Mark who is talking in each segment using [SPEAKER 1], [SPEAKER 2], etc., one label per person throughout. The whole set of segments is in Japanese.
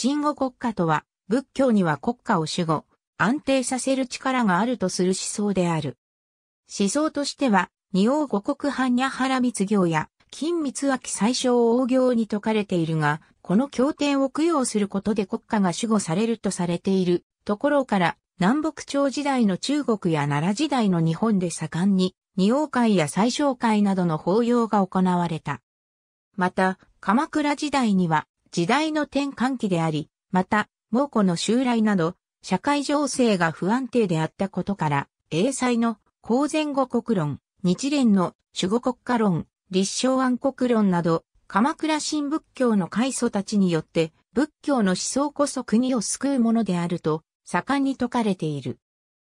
[SPEAKER 1] 鎮護国家とは、仏教には国家を守護、安定させる力があるとする思想である。思想としては、二王五国般若原密行や、金密脇最小王行に説かれているが、この経典を供養することで国家が守護されるとされているところから、南北朝時代の中国や奈良時代の日本で盛んに、二王会や最小会などの法要が行われた。また、鎌倉時代には、時代の転換期であり、また、猛虎の襲来など、社会情勢が不安定であったことから、英才の公前語国論、日蓮の守護国家論、立正安国論など、鎌倉新仏教の開祖たちによって、仏教の思想こそ国を救うものであると、盛んに説かれている。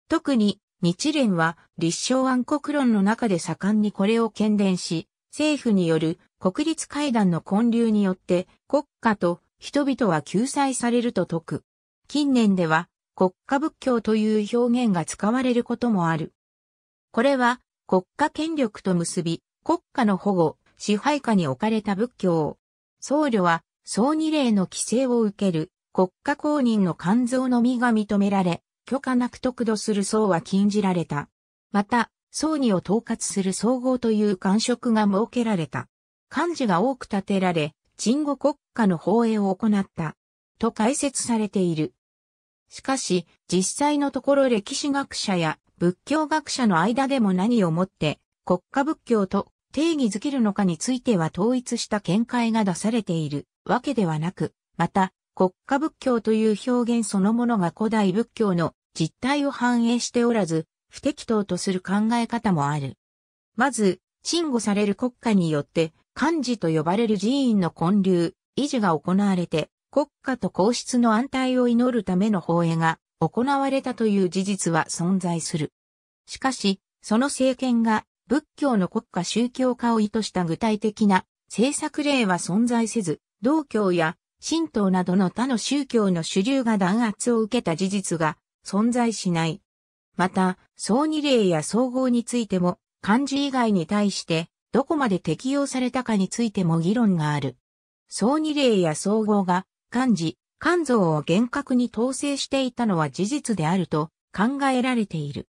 [SPEAKER 1] 特に、日蓮は立正安国論の中で盛んにこれを喧伝し、政府による国立会談の混流によって国家と人々は救済されると説く。近年では国家仏教という表現が使われることもある。これは国家権力と結び国家の保護、支配下に置かれた仏教。僧侶は僧二礼の規制を受ける国家公認の肝臓のみが認められ、許可なく得度する僧は禁じられた。また、僧二を統括する総合という官職が設けられた。漢字が多く建てられ、鎮護国家の放映を行った、と解説されている。しかし、実際のところ歴史学者や仏教学者の間でも何をもって国家仏教と定義づけるのかについては統一した見解が出されているわけではなく、また国家仏教という表現そのものが古代仏教の実態を反映しておらず、不適当とする考え方もある。まず、鎮護される国家によって漢字と呼ばれる寺院の建立、維持が行われて、国家と皇室の安泰を祈るための法会が行われたという事実は存在する。しかし、その政権が仏教の国家宗教化を意図した具体的な政策例は存在せず、道教や神道などの他の宗教の主流が弾圧を受けた事実が存在しない。また、総二例や総合についても、漢字以外に対して、どこまで適用されたかについても議論がある。総二例や総合が、漢字、漢像を厳格に統制していたのは事実であると考えられている。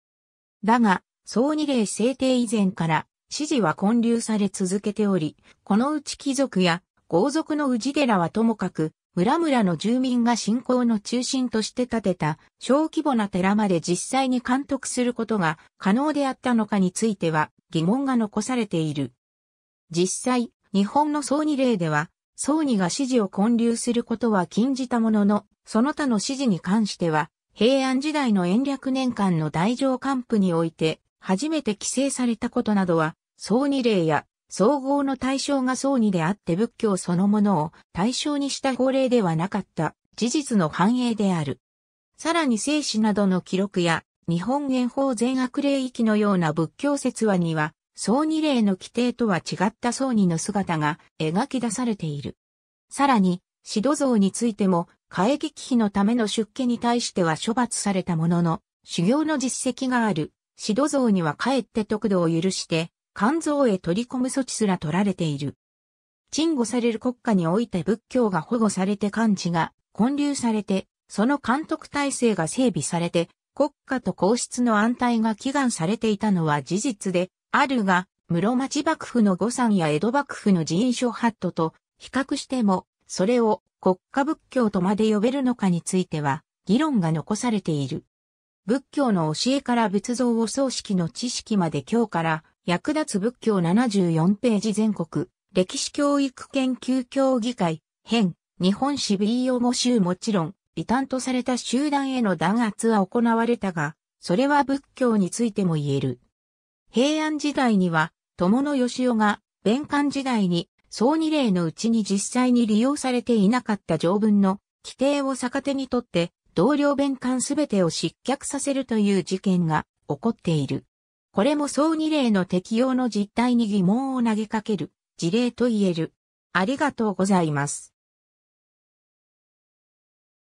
[SPEAKER 1] だが、総二例制定以前から、支持は混流され続けており、このうち貴族や豪族の氏寺はともかく、村々の住民が信仰の中心として建てた小規模な寺まで実際に監督することが可能であったのかについては疑問が残されている。実際、日本の葬儀例では、葬儀が指示を混流することは禁じたものの、その他の指示に関しては、平安時代の延暦年間の大乗官府において、初めて規制されたことなどは、葬儀例や総合の対象が僧にであって仏教そのものを対象にした法令ではなかった事実の反映である。さらに生死などの記録や日本元法全悪霊域のような仏教説話には、僧二令の規定とは違った僧二の姿が描き出されている。さらに、指導像についても、過激費のための出家に対しては処罰されたものの、修行の実績がある、指導像にはかえって得度を許して、肝臓へ取り込む措置すら取られている。鎮護される国家において仏教が保護されて漢字が建立されて、その監督体制が整備されて、国家と皇室の安泰が祈願されていたのは事実で、あるが、室町幕府の御産や江戸幕府の寺院ハットと比較しても、それを国家仏教とまで呼べるのかについては、議論が残されている。仏教の教えから仏像を葬式の知識まで今日から役立つ仏教74ページ全国、歴史教育研究協議会、編、日本史 B 用語集もちろん、異端とされた集団への弾圧は行われたが、それは仏教についても言える。平安時代には、友野義雄が、弁官時代に、総二例のうちに実際に利用されていなかった条文の規定を逆手にとって、同僚弁官すべてを失脚させるという事件が起こっている。これも総二例の適用の実態に疑問を投げかける事例と言える。ありがとうございます。